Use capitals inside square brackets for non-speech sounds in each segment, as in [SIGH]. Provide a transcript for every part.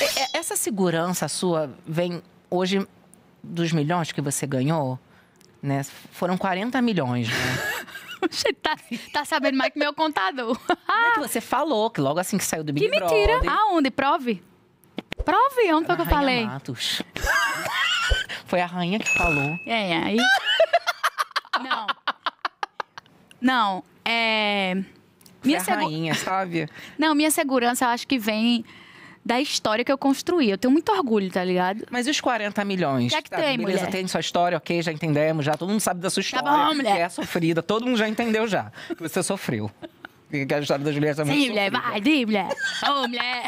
É, é, essa segurança sua vem hoje dos milhões que você ganhou, né? Foram 40 milhões, né? [LAUGHS] tá, tá sabendo mais que meu contador. [LAUGHS] Não é que você falou que logo assim que saiu do Big Brother... Que mentira! Brother... Aonde? Prove? Prove, onde foi que eu falei? Matos. [LAUGHS] Foi a rainha que falou. É, é, aí... Não. Não, é... Foi minha rainha, sabe? Não, minha segurança eu acho que vem da história que eu construí. Eu tenho muito orgulho, tá ligado? Mas e os 40 milhões? Já é que tá, tem, beleza, mulher. Beleza, tem sua história, ok, já entendemos, já todo mundo sabe da sua tá história. Tá bom, mulher. Que é sofrida, todo mundo já entendeu já que você sofreu. Que a história da Juliette é muito Sim, mulher, vai, sim, mulher. Ô, oh, mulher.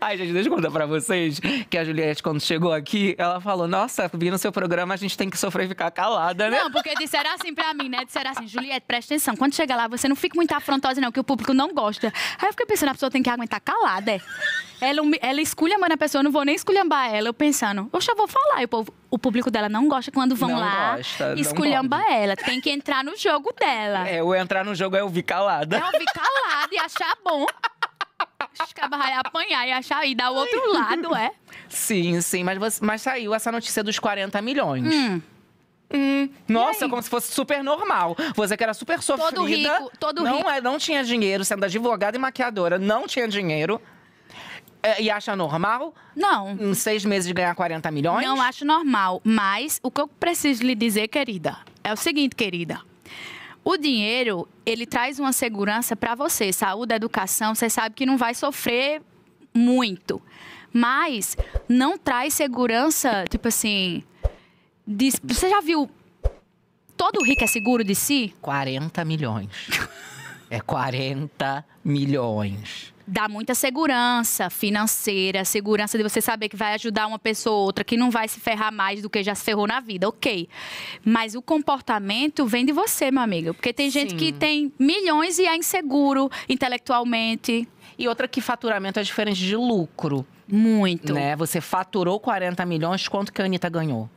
Ai, gente, deixa eu contar pra vocês que a Juliette, quando chegou aqui, ela falou: Nossa, vi no seu programa, a gente tem que sofrer e ficar calada, né? Não, porque disseram assim pra mim, né? Disseram assim: Juliette, presta atenção, quando chega lá, você não fica muito afrontosa, não, que o público não gosta. Aí eu fiquei pensando: a pessoa tem que aguentar calada, é? Ela, ela escolhe a mãe da pessoa, eu não vou nem esculhambar ela. Eu pensando, oxe, eu vou falar. E o, povo, o público dela não gosta quando vão não lá gosta, esculhamba ela. Tem que entrar no jogo dela. É, eu entrar no jogo é ouvir calada. É ouvir calada e achar bom capaz vai apanhar e achar e dar o outro lado, é? Sim, sim, mas, você, mas saiu essa notícia dos 40 milhões. Hum. Hum. Nossa, como se fosse super normal. Você que era super sofrida. Todo rico, todo não, rico. É, não tinha dinheiro, sendo advogada e maquiadora, não tinha dinheiro. É, e acha normal? Não. Em seis meses de ganhar 40 milhões? Não acho normal. Mas o que eu preciso lhe dizer, querida, é o seguinte, querida o dinheiro, ele traz uma segurança para você, saúde, educação, você sabe que não vai sofrer muito. Mas não traz segurança, tipo assim, de, você já viu todo rico é seguro de si? 40 milhões. é 40 milhões dá muita segurança financeira, segurança de você saber que vai ajudar uma pessoa ou outra, que não vai se ferrar mais do que já se ferrou na vida, ok. Mas o comportamento vem de você, meu amigo. Porque tem gente Sim. que tem milhões e é inseguro intelectualmente. E outra que faturamento é diferente de lucro. Muito. Né? Você faturou 40 milhões, quanto que a Anitta ganhou?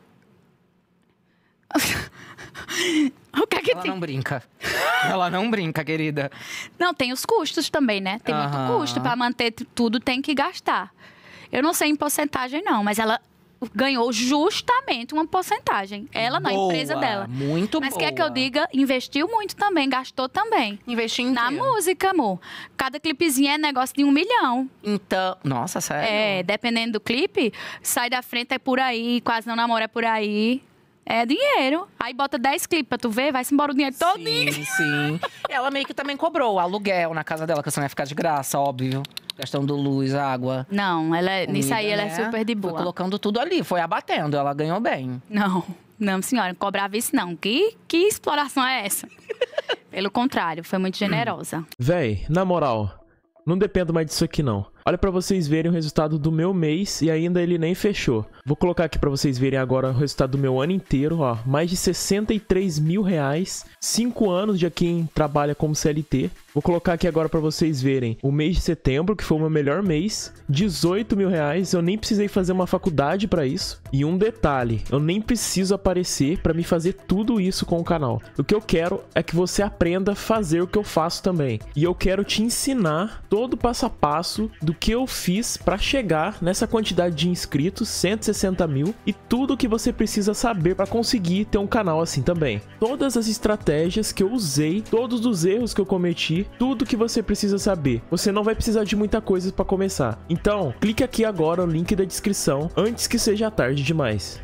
[LAUGHS] o que é que Ela tem? não brinca. Ela não brinca, querida. Não, tem os custos também, né? Tem muito custo. Para manter tudo, tem que gastar. Eu não sei em porcentagem, não, mas ela ganhou justamente uma porcentagem. Ela na Boa, empresa dela. Muito Mas boa. quer que eu diga, investiu muito também, gastou também. Investiu em Na música, amor. Cada clipezinho é negócio de um milhão. Então, nossa, sério. É, dependendo do clipe, sai da frente é por aí, quase não namora é por aí. É dinheiro. Aí bota 10 clipes pra tu ver, vai-se embora o dinheiro todo. Sim, sim. Ela meio que também cobrou aluguel na casa dela, que você não ia ficar de graça, óbvio. Gastando luz, água. Não, ela é, nisso aí ela é né? super de boa. Foi colocando tudo ali, foi abatendo, ela ganhou bem. Não, não, senhora, não cobrava isso não. Que, que exploração é essa? [LAUGHS] Pelo contrário, foi muito hum. generosa. Véi, na moral, não dependo mais disso aqui não. Olha para vocês verem o resultado do meu mês e ainda ele nem fechou. Vou colocar aqui para vocês verem agora o resultado do meu ano inteiro, ó. Mais de 63 mil reais, 5 anos de quem trabalha como CLT. Vou colocar aqui agora para vocês verem o mês de setembro, que foi o meu melhor mês, 18 mil reais. Eu nem precisei fazer uma faculdade para isso. E um detalhe, eu nem preciso aparecer para me fazer tudo isso com o canal. O que eu quero é que você aprenda a fazer o que eu faço também. E eu quero te ensinar todo o passo a passo do que eu fiz para chegar nessa quantidade de inscritos, 160 mil, e tudo o que você precisa saber para conseguir ter um canal assim também. Todas as estratégias que eu usei, todos os erros que eu cometi, tudo que você precisa saber. Você não vai precisar de muita coisa para começar. Então, clique aqui agora no link da descrição antes que seja tarde demais.